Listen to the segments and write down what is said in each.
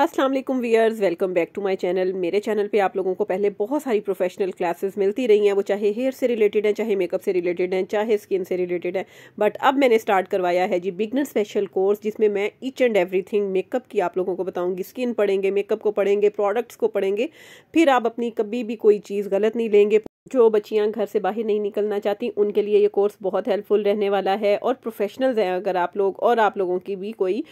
असलम वीयर्स welcome back to my channel मेरे चैनल पे आप लोगों को पहले बहुत सारी प्रोफेशनल क्लासेस मिलती रही हैं वो चाहे हेयर से रिलेटेड हैं चाहे मेकअप से रिलेटेड हैं चाहे स्किन से रिलेटेड हैं बट अब मैंने स्टार्ट करवाया है जी बिगनर स्पेशल कोर्स जिसमें मैं ईच एंड एवरीथिंग मेकअप की आप लोगों को बताऊंगी स्किन पढ़ेंगे मेकअप को पढ़ेंगे प्रोडक्ट्स को पढ़ेंगे फिर आप अपनी कभी भी कोई चीज़ गलत नहीं लेंगे जो बच्चियां घर से बाहर नहीं निकलना चाहती उनके लिए ये कोर्स बहुत हेल्पफुल रहने वाला है और प्रोफेशनल्स हैं अगर आप लोग और आप लोगों की भी कोई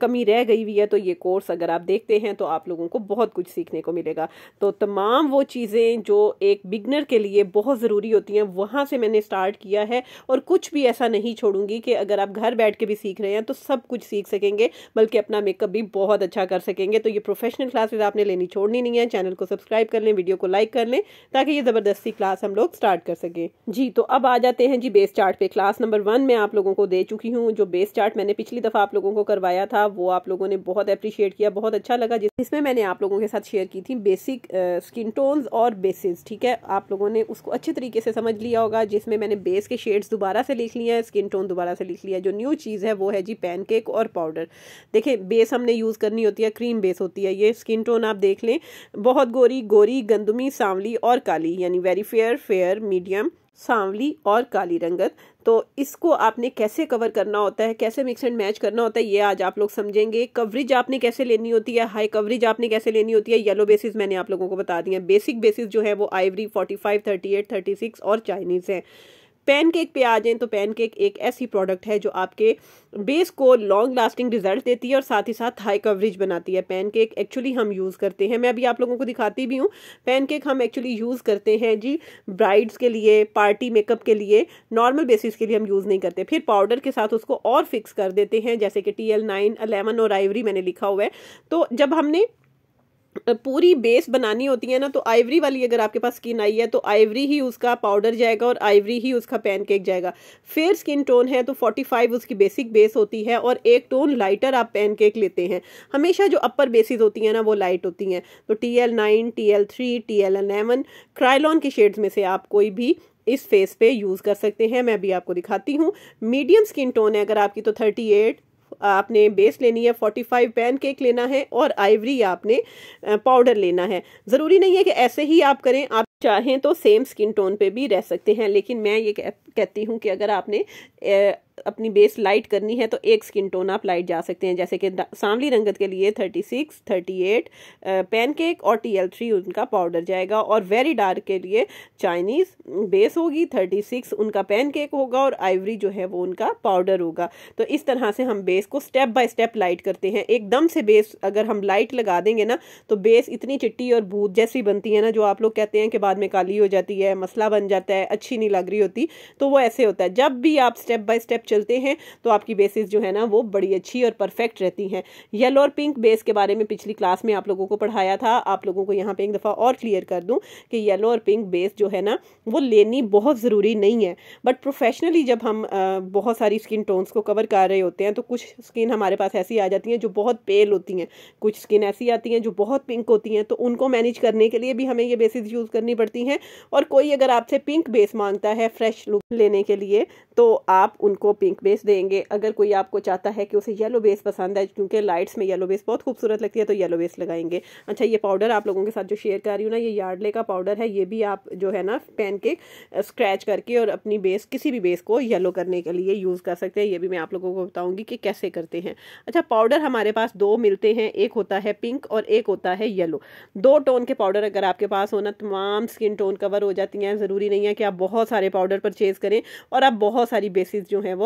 कमी रह गई हुई है तो ये कोर्स अगर आप देखते हैं तो आप लोगों को बहुत कुछ सीखने को मिलेगा तो तमाम वो चीज़ें जो एक बिगनर के लिए बहुत ज़रूरी होती हैं वहाँ से मैंने स्टार्ट किया है और कुछ भी ऐसा नहीं छोड़ूंगी कि अगर आप घर बैठ के भी सीख रहे हैं तो सब कुछ सीख सकेंगे बल्कि अपना मेकअप भी बहुत अच्छा कर सकेंगे तो ये प्रोफेशनल क्लासेज आपने लेनी छोड़नी नहीं है चैनल को सब्सक्राइब कर लें वीडियो को लाइक कर लें ताकि ये ज़बरदस्त सी क्लास हम लोग स्टार्ट कर सके जी तो अब आ जाते हैं जी बेस चार्ट पे क्लास नंबर वन में आप लोगों को दे चुकी हूँ जो बेस चार्ट मैंने पिछली दफ़ा आप लोगों को करवाया था वो आप लोगों ने बहुत अप्रिशिएट किया बहुत अच्छा लगा जिसमें मैंने आप लोगों के साथ शेयर की थी बेसिक स्किन टोन और बेसिस ठीक है आप लोगों ने उसको अच्छे तरीके से समझ लिया होगा जिसमें मैंने बेस के शेड्स दोबारा से लिख लिया है स्किन टोन दोबारा से लिख लिया जो न्यू चीज़ है वो है जी पैनकेक और पाउडर देखे बेस हमने यूज़ करनी होती है क्रीम बेस होती है ये स्किन टोन आप देख लें बहुत गोरी गोरी गंदमी सांवली और काली यानी पेरीफेयर फेयर मीडियम सांवली और काली रंगत तो इसको आपने कैसे कवर करना होता है कैसे मिक्स एंड मैच करना होता है ये आज आप लोग समझेंगे कवरेज आपने कैसे लेनी होती है हाई कवरेज आपने कैसे लेनी होती है येलो बेसिस मैंने आप लोगों को बता दिया बेसिक बेसिस जो है वो आइवरी 45, 38, 36 और चाइनीज़ है पैनकेक पे आ जाएं तो पैनकेक एक ऐसी प्रोडक्ट है जो आपके बेस को लॉन्ग लास्टिंग रिजल्ट देती है और साथ ही साथ हाई कवरेज बनाती है पैनकेक एक्चुअली हम यूज़ करते हैं मैं अभी आप लोगों को दिखाती भी हूँ पैनकेक हम एक्चुअली यूज़ करते हैं जी ब्राइड्स के लिए पार्टी मेकअप के लिए नॉर्मल बेसिस के लिए हम यूज़ नहीं करते फिर पाउडर के साथ उसको और फिक्स कर देते हैं जैसे कि टी एल नाइन अलेवन और आइवरी मैंने लिखा हुआ है तो जब हमने पूरी बेस बनानी होती है ना तो आइवरी वाली अगर आपके पास स्किन आई है तो आइवरी ही उसका पाउडर जाएगा और आइवरी ही उसका पैनकेक जाएगा फिर स्किन टोन है तो 45 उसकी बेसिक बेस होती है और एक टोन लाइटर आप पैनकेक लेते हैं हमेशा जो अपर बेसिस होती हैं ना वो लाइट होती हैं तो T L nine T L three T L eleven Kryolan के शेड्स में से आप कोई भी इस फेस पे यूज़ कर सकते हैं मैं अभी आपको दिखाती हूँ मीडियम स्किन टोन है अगर आपकी तो थर्टी एट आपने बेस लेनी है फोर्टी फाइव पैन केक लेना है और आइवरी आपने पाउडर लेना है ज़रूरी नहीं है कि ऐसे ही आप करें आप चाहें तो सेम स्किन टोन पे भी रह सकते हैं लेकिन मैं ये कहती हूँ कि अगर आपने अपनी बेस लाइट करनी है तो एक स्किन टोन आप लाइट जा सकते हैं जैसे कि सांवली रंगत के लिए thirty six thirty eight pancake और टी एल थ्री उनका पाउडर जाएगा और वेरी डार्क के लिए चाइनीज़ बेस होगी थर्टी सिक्स उनका पैनकेक होगा और आइवरी जो है वो उनका पाउडर होगा तो इस तरह से हम बेस को स्टेप बाय स्टेप लाइट करते हैं एकदम से बेस अगर हम लाइट लगा देंगे ना तो बेस इतनी चिट्टी और भूत जैसी बनती है ना जो आप लोग कहते हैं कि बाद में काली हो जाती है मसला बन जाता है अच्छी नहीं लग रही होती तो वो ऐसे होता है जब भी आप स्टेप बाय स्टेप चलते हैं तो आपकी बेसिस जो है ना वो बड़ी अच्छी और परफेक्ट रहती हैं येलो और पिंक बेस के बारे में पिछली क्लास में आप लोगों को पढ़ाया था आप लोगों को यहाँ पे एक दफ़ा और क्लियर कर दूँ कि येलो और पिंक बेस जो है ना वो लेनी बहुत ज़रूरी नहीं है बट प्रोफेशनली जब हम आ, बहुत सारी स्किन टोन्स को कवर कर रहे होते हैं तो कुछ स्किन हमारे पास ऐसी आ जाती हैं जो बहुत पेल होती हैं कुछ स्किन ऐसी आती हैं जो बहुत पिंक होती हैं तो उनको मैनेज करने के लिए भी हमें ये बेसिस यूज़ करनी पड़ती हैं और कोई अगर आपसे पिंक बेस मांगता है फ्रेश लुक लेने के लिए तो आप उनको पिंक बेस देंगे अगर कोई आपको चाहता है कि उसे येलो बेस पसंद है क्योंकि लाइट्स में येलो बेस बहुत खूबसूरत लगती है तो येलो बेस लगाएंगे अच्छा ये पाउडर आप लोगों के साथ जो शेयर कर रही हूँ ना ये यार्डले का पाउडर है ये भी आप जो है ना पेन के स्क्रैच करके और अपनी बेस किसी भी बेस को येलो करने के लिए यूज़ कर सकते हैं ये भी मैं आप लोगों को बताऊँगी कि कैसे करते हैं अच्छा पाउडर हमारे पास दो मिलते हैं एक होता है पिंक और एक होता है येलो दो टोन के पाउडर अगर आपके पास होना तमाम स्किन टोन कवर हो जाती हैं ज़रूरी नहीं है कि आप बहुत सारे पाउडर परचेज़ करें और आप बहुत सारी बेसिस जो हैं वो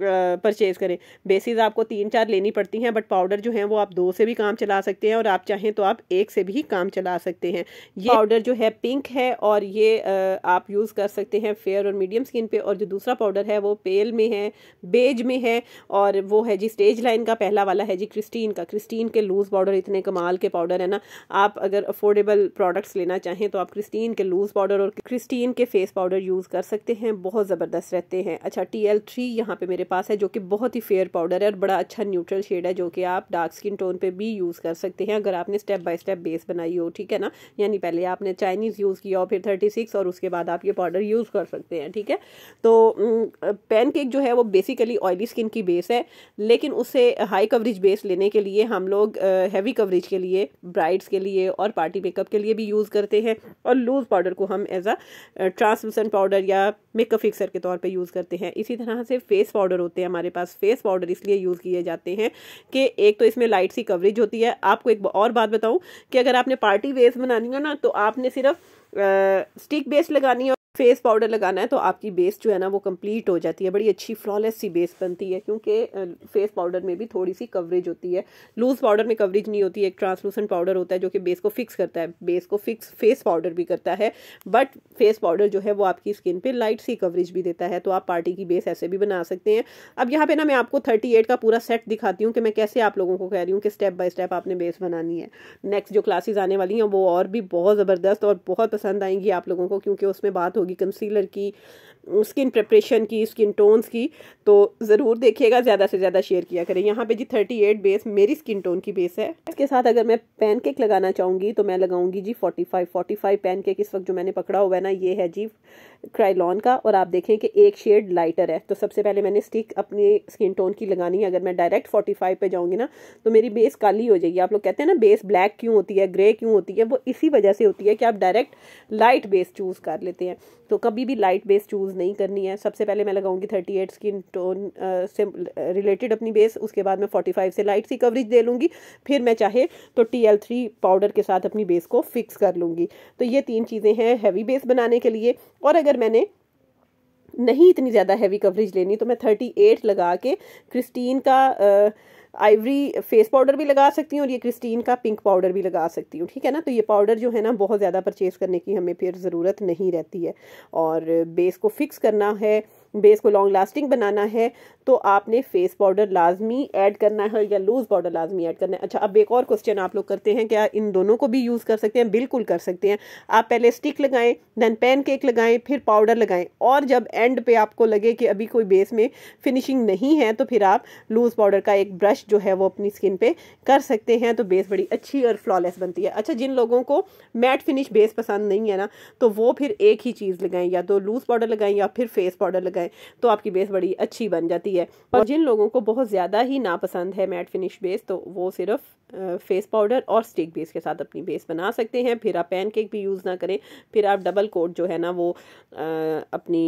परचेज़ करें बेसिस आपको तीन चार लेनी पड़ती हैं बट पाउडर जो है वो आप दो से भी काम चला सकते हैं और आप चाहें तो आप एक से भी काम चला सकते हैं ये पाउडर जो है पिंक है और ये आप यूज़ कर सकते हैं फेयर और मीडियम स्किन पे और जो दूसरा पाउडर है वो पेल में है बेज में है और वो है जी स्टेज लाइन का पहला वाला है जी क्रिस्टीन का क्रिस्टीन के लूज़ पाउडर इतने कमाल के पाउडर है ना आप अगर अफोर्डेबल प्रोडक्ट्स लेना चाहें तो आप क्रिस्टीन के लूज़ पाउडर और क्रिस्टीन के फेस पाउडर यूज़ कर सकते हैं बहुत ज़बरदस्त रहते हैं अच्छा टी एल थ्री यहाँ पर मेरे पास है जो कि बहुत ही फेयर पाउडर है और बड़ा अच्छा न्यूट्रल शेड है जो कि आप डार्क स्किन टोन पे भी यूज़ कर सकते हैं अगर आपने स्टेप बाय स्टेप बेस बनाई हो ठीक है ना यानी पहले आपने चाइनीज़ यूज़ किया और फिर थर्टी सिक्स और उसके बाद आप ये पाउडर यूज़ कर सकते हैं ठीक है तो पेन केक जो है वो बेसिकली ऑयली स्किन की बेस है लेकिन उससे हाई कवरेज बेस लेने के लिए हम लोग हैवी कवरेज के लिए ब्राइड्स के लिए और पार्टी मेकअप के लिए भी यूज़ करते हैं और लूज़ पाउडर को हम एज अ ट्रांसलूसेंट पाउडर या मेकअप फिक्सर के तौर पर यूज़ करते हैं इसी तरह से फेस पाउडर पाउडर होते हैं हमारे पास फेस पाउडर इसलिए यूज़ किए जाते हैं कि एक तो इसमें लाइट सी कवरेज होती है आपको एक और बात बताऊँ कि अगर आपने पार्टी वेस बनानी हो ना तो आपने सिर्फ स्टिक बेस्ट लगानी है फेस पाउडर लगाना है तो आपकी बेस जो है ना वो कंप्लीट हो जाती है बड़ी अच्छी फ्लॉलेस सी बेस बनती है क्योंकि फेस पाउडर में भी थोड़ी सी कवरेज होती है लूज़ पाउडर में कवरेज नहीं होती है एक ट्रांसलूसेंट पाउडर होता है जो कि बेस को फिक्स करता है बेस को फिक्स फेस पाउडर भी करता है बट फेस पाउडर जो है वो आपकी स्किन पर लाइट सी कवरेज भी देता है तो आप पार्टी की बेस ऐसे भी बना सकते हैं अब यहाँ पर ना मैं आपको थर्टी का पूरा सेट दिखाती हूँ कि मैं कैसे आप लोगों को कह रही हूँ कि स्टेप बाय स्टेप आपने बेस बनानी है नेक्स्ट जो क्लासेज आने वाली हैं वो और भी बहुत ज़बरदस्त और बहुत पसंद आएंगी आप लोगों को क्योंकि उसमें बात होगी होगी कंसीलर की स्किन प्रिपरेशन की स्किन टोन्स की तो ज़रूर देखिएगा ज़्यादा से ज़्यादा शेयर किया करें यहाँ पे जी 38 बेस मेरी स्किन टोन की बेस है इसके साथ अगर मैं पेन केक लगाना चाहूँगी तो मैं लगाऊंगी जी 45 45 पेन केक इस वक्त जो मैंने पकड़ा हुआ है ना ये है जी क्राइलॉन का और आप देखें कि एक शेड लाइटर है तो सबसे पहले मैंने स्टिक अपनी स्किन टोन की लगानी है अगर मैं डायरेक्ट फोर्टी फाइव पर जाऊँगी ना तो मेरी बेस काली हो जाएगी आप लोग कहते हैं ना बेस ब्लैक क्यों होती है ग्रे क्यों होती है वो इसी वजह से होती है कि आप डायरेक्ट लाइट बेस चूज़ कर लेते हैं तो कभी भी लाइट बेस चूज़ नहीं करनी है सबसे पहले मैं लगाऊंगी थर्टी एट स्किन टोन से रिलेटेड अपनी बेस उसके बाद मैं फोर्टी फाइव से लाइट सी कवरेज दे लूँगी फिर मैं चाहे तो टी एल थ्री पाउडर के साथ अपनी बेस को फिक्स कर लूँगी तो ये तीन चीज़ें हैं हैवी बेस बनाने के लिए और अगर मैंने नहीं इतनी ज़्यादा हैवी कवरेज लेनी तो मैं थर्टी एट लगा के क्रिस्टीन का आ, आइवरी फेस पाउडर भी लगा सकती हूँ और ये क्रिस्टीन का पिंक पाउडर भी लगा सकती हूँ ठीक है ना तो ये पाउडर जो है ना बहुत ज़्यादा परचेज़ करने की हमें फिर ज़रूरत नहीं रहती है और बेस को फिक्स करना है बेस को लॉन्ग लास्टिंग बनाना है तो आपने फेस पाउडर लाजमी ऐड करना है या लूज़ पाउडर लाजमी ऐड करना है अच्छा अब एक और क्वेश्चन आप लोग करते हैं क्या इन दोनों को भी यूज़ कर सकते हैं बिल्कुल कर सकते हैं आप पहले स्टिक लगाएं देन पेन केक लगाएं फिर पाउडर लगाएं और जब एंड पे आपको लगे कि अभी कोई बेस में फिनिशिंग नहीं है तो फिर आप लूज़ पाउडर का एक ब्रश जो है वो अपनी स्किन पर कर सकते हैं तो बेस बड़ी अच्छी और फ्लॉलेस बनती है अच्छा जिन लोगों को मैट फिनिश बेस पसंद नहीं है ना तो वो फिर एक ही चीज़ लगाएं या तो लूज़ पाउडर लगाएं या फिर फेस पाउडर लगाएं है तो आपकी बेस बड़ी अच्छी बन जाती है और जिन लोगों को बहुत ज़्यादा ही नापसंद है मैट फिनिश बेस तो वो सिर्फ फेस पाउडर और स्टिक बेस के साथ अपनी बेस बना सकते हैं फिर आप पैन केक भी यूज़ ना करें फिर आप डबल कोट जो है ना वो आ, अपनी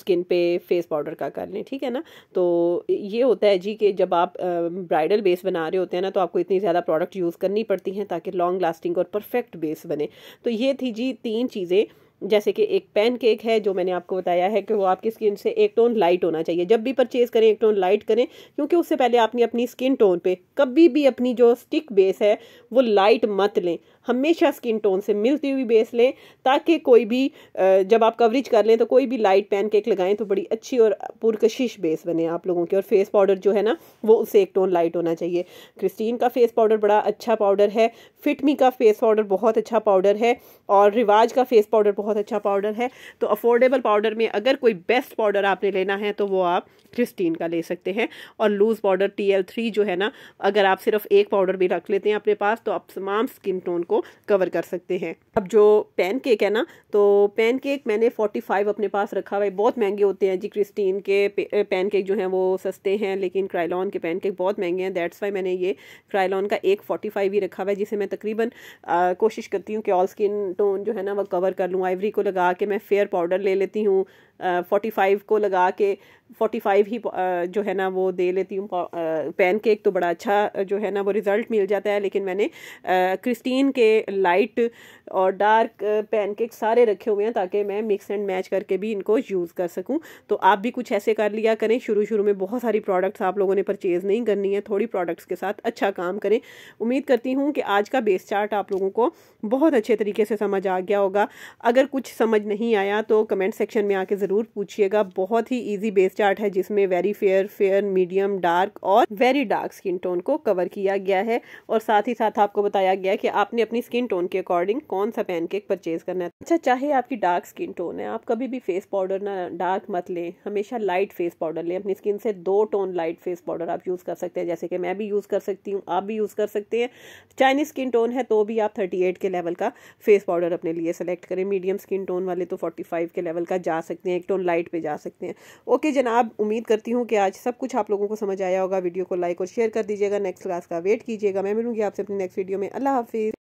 स्किन पे फेस पाउडर का कर लें ठीक है ना तो ये होता है जी कि जब आप ब्राइडल बेस बना रहे होते हैं ना तो आपको इतनी ज़्यादा प्रोडक्ट यूज़ करनी पड़ती हैं ताकि लॉन्ग लास्टिंग और परफेक्ट बेस बने तो ये थी जी तीन चीज़ें जैसे कि एक पैन केक है जो मैंने आपको बताया है कि वो आपकी स्किन से एक टोन लाइट होना चाहिए जब भी परचेज़ करें एक टोन लाइट करें क्योंकि उससे पहले आपने अपनी स्किन टोन पे कभी भी अपनी जो स्टिक बेस है वो लाइट मत लें हमेशा स्किन टोन से मिलती हुई बेस लें ताकि कोई भी जब आप कवरेज कर लें तो कोई भी लाइट पैन केक लगाएं तो बड़ी अच्छी और पुरकशिश बेस बने आप लोगों की और फेस पाउडर जो है ना वो उससे एक टोन लाइट होना चाहिए क्रिस्टीन का फेस पाउडर बड़ा अच्छा पाउडर है फिटमी का फेस पाउडर बहुत अच्छा पाउडर है और रिवाज का फेस पाउडर बहुत अच्छा पाउडर है तो अफोर्डेबल पाउडर में अगर कोई बेस्ट पाउडर आपने लेना है तो वो आप क्रिस्टीन का ले सकते हैं और लूज़ पाउडर टी जो है ना अगर आप सिर्फ एक पाउडर भी रख लेते हैं अपने पास तो आप तमाम स्किन टोन को को कवर कर सकते हैं अब जो पैन केक है ना तो पैन केक मैंने फोर्टी फाइव अपने पास रखा हुआ है बहुत महंगे होते हैं जी क्रिस्टीन के पैन केक जो हैं वो सस्ते हैं लेकिन क्राइलॉन के पैन केक बहुत महंगे हैं दैट्स वाई मैंने ये क्राइलॉन का एक फोर्टी फाइव ही रखा हुआ है जिसे मैं तकरीबन कोशिश करती हूँ कि ऑल स्किन टोन जो है ना वो कवर कर लूँ आइवरी को लगा के मैं फेयर पाउडर ले लेती हूँ फोर्टी फाइव को लगा के फोर्टी फाइव ही जो है ना वो दे लेती हूँ पैन केक तो बड़ा अच्छा जो है ना वो रिज़ल्ट मिल जाता है लेकिन मैंने क्रिस्टीन के लाइट और डार्क पैन केक सारे रखे हुए हैं ताकि मैं मिक्स एंड मैच करके भी इनको यूज़ कर सकूँ तो आप भी कुछ ऐसे कर लिया करें शुरू शुरू में बहुत सारी प्रोडक्ट्स आप लोगों ने परचेज़ नहीं करनी है थोड़ी प्रोडक्ट्स के साथ अच्छा काम करें उम्मीद करती हूँ कि आज का बेस चार्ट आप लोगों को बहुत अच्छे तरीके से समझ आ गया होगा अगर कुछ समझ नहीं आया तो कमेंट सेक्शन में आके ज़रूर पूछिएगा बहुत ही ईजी बेस चार्ट है जिसमें very fair fair medium dark और वेरी डार्क स्किन टोन को कवर किया गया है और साथ ही साथ आपको बताया गया कि आपने अपनी स्किन टोन के अकॉर्डिंग कौन सा पैन केक परचेज करना है अच्छा चाहे आपकी डार्क स्किन टोन है आप कभी भी फेस पाउडर ना डार्क मत लें हमेशा लाइट फेस पाउडर लें अपनी स्किन से दो टोन लाइट फेस पाउडर आप यूज़ कर सकते हैं जैसे कि मैं भी यूज़ कर सकती हूँ आप भी यूज़ कर सकते हैं चाइनीज स्किन टोन है तो भी आप थर्टी के लेवल का फेस पाउडर अपने लिए सेलेक्ट करें मीडियम स्किन टोन वाले तो फोर्टी के लेवल का जा सकते हैं एक टोन लाइट पे जा सकते हैं ओके जनाब उम्मीद करती हूँ कि आज सब कुछ आप लोगों को समझ आया होगा वीडियो को लाइक और शेयर कर दीजिएगा नेक्स्ट क्लास का वेट कीजिएगा मैं मिलूँगी आपसे अपनी नेक्स्ट वीडियो में अल्लाह हाफिज़